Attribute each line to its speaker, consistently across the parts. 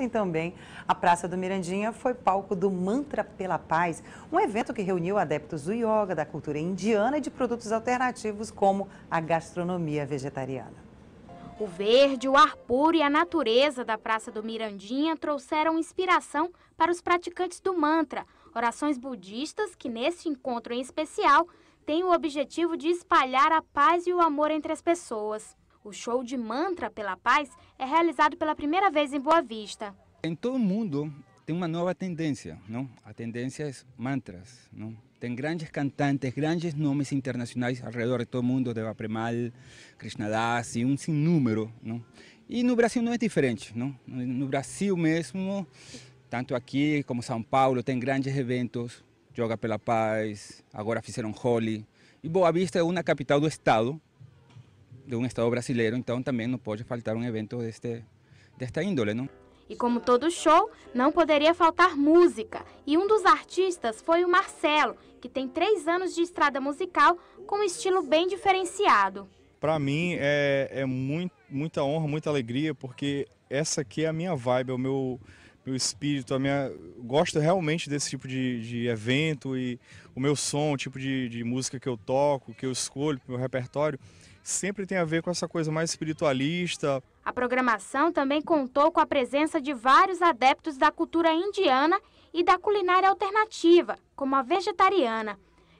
Speaker 1: ontem também, a Praça do Mirandinha foi palco do Mantra pela Paz, um evento que reuniu adeptos do yoga, da cultura indiana e de produtos alternativos como a gastronomia vegetariana.
Speaker 2: O verde, o ar puro e a natureza da Praça do Mirandinha trouxeram inspiração para os praticantes do mantra, orações budistas que, neste encontro em especial, têm o objetivo de espalhar a paz e o amor entre as pessoas. O show de Mantra pela Paz é realizado pela primeira vez em Boa Vista.
Speaker 3: Em todo o mundo tem uma nova tendência, não? A tendência é mantras, não? Tem grandes cantantes, grandes nomes internacionais ao redor de todo o mundo, Deva Premal, Krishnadas e um sem número, não? E no Brasil não é diferente, não? No Brasil mesmo, tanto aqui como São Paulo, tem grandes eventos, Joga pela Paz, agora fizeram Holly. E Boa Vista é uma capital do estado, de um estado brasileiro, então também não pode faltar um evento deste, desta índole. Não?
Speaker 2: E como todo show, não poderia faltar música. E um dos artistas foi o Marcelo, que tem três anos de estrada musical com um estilo bem diferenciado.
Speaker 1: Para mim é, eh, é muito, muita honra, muita alegria, porque essa aqui é a minha vibe, é o meu, meu espírito, a minha. Gosto realmente desse tipo de, de evento e o meu som, o tipo de, de música que eu toco, que eu escolho, meu repertório, sempre tem a ver com essa coisa mais espiritualista.
Speaker 2: A programação também contou com a presença de vários adeptos da cultura indiana e da culinária alternativa, como a vegetariana.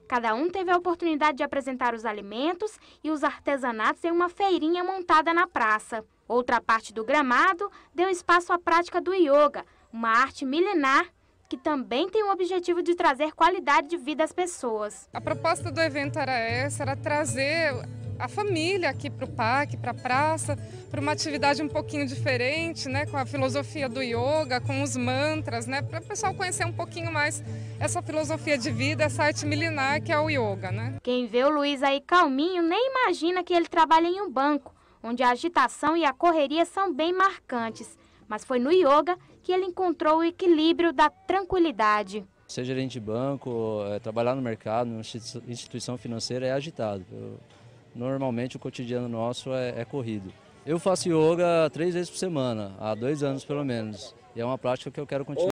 Speaker 2: Cada um teve a oportunidade de apresentar os alimentos e os artesanatos em uma feirinha montada na praça. Outra parte do gramado deu espaço à prática do yoga, uma arte milenar que também tem o objetivo de trazer qualidade de vida às pessoas. A proposta do evento era essa, era trazer a família aqui para o parque, para a praça, para uma atividade um pouquinho diferente, né, com a filosofia do yoga, com os mantras, né, para o pessoal conhecer um pouquinho mais essa filosofia de vida, essa arte milenar que é o yoga, né. Quem vê o Luiz aí calminho nem imagina que ele trabalha em um banco, onde a agitação e a correria são bem marcantes, mas foi no yoga que ele encontrou o equilíbrio da tranquilidade. Ser gerente de banco, é, trabalhar no mercado, numa instituição financeira é agitado. normalmente o cotidiano nosso é, é corrido. Eu faço yoga três vezes por semana, há dois anos pelo menos. E é uma prática que eu quero continuar.